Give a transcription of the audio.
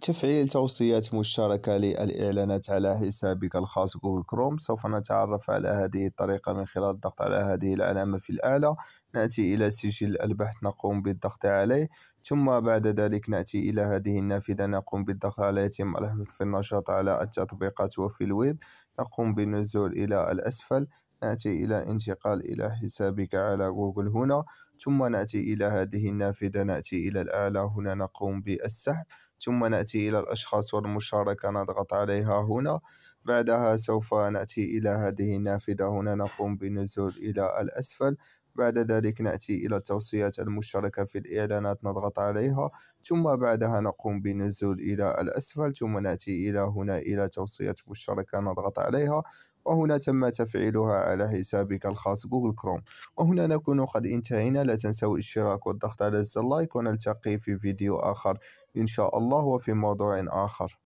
تفعيل توصيات مشتركة للإعلانات على حسابك الخاص جوجل كروم سوف نتعرف على هذه الطريقة من خلال الضغط على هذه العلامة في الأعلى نأتي إلى سجل البحث نقوم بالضغط عليه ثم بعد ذلك نأتي إلى هذه النافذة نقوم بالضغط على يتم الحفظ في النشاط على التطبيقات وفي الويب نقوم بالنزول إلى الأسفل نأتي إلى انتقال إلى حسابك على جوجل هنا ثم نأتي إلى هذه النافذة نأتي إلى الأعلى هنا نقوم بالسحب ثم نأتي إلى الأشخاص والمشاركة نضغط عليها هنا بعدها سوف نأتي إلى هذه النافذة هنا نقوم بالنزول إلى الأسفل بعد ذلك نأتي إلى التوصيات المشتركة في الإعلانات نضغط عليها ثم بعدها نقوم بالنزول إلى الأسفل ثم نأتي إلى هنا إلى توصيات مشتركة نضغط عليها وهنا تم تفعيلها على حسابك الخاص جوجل كروم وهنا نكون قد انتهينا لا تنسوا الاشتراك والضغط على زر اللايك ونلتقي في فيديو آخر إن شاء الله وفي موضوع آخر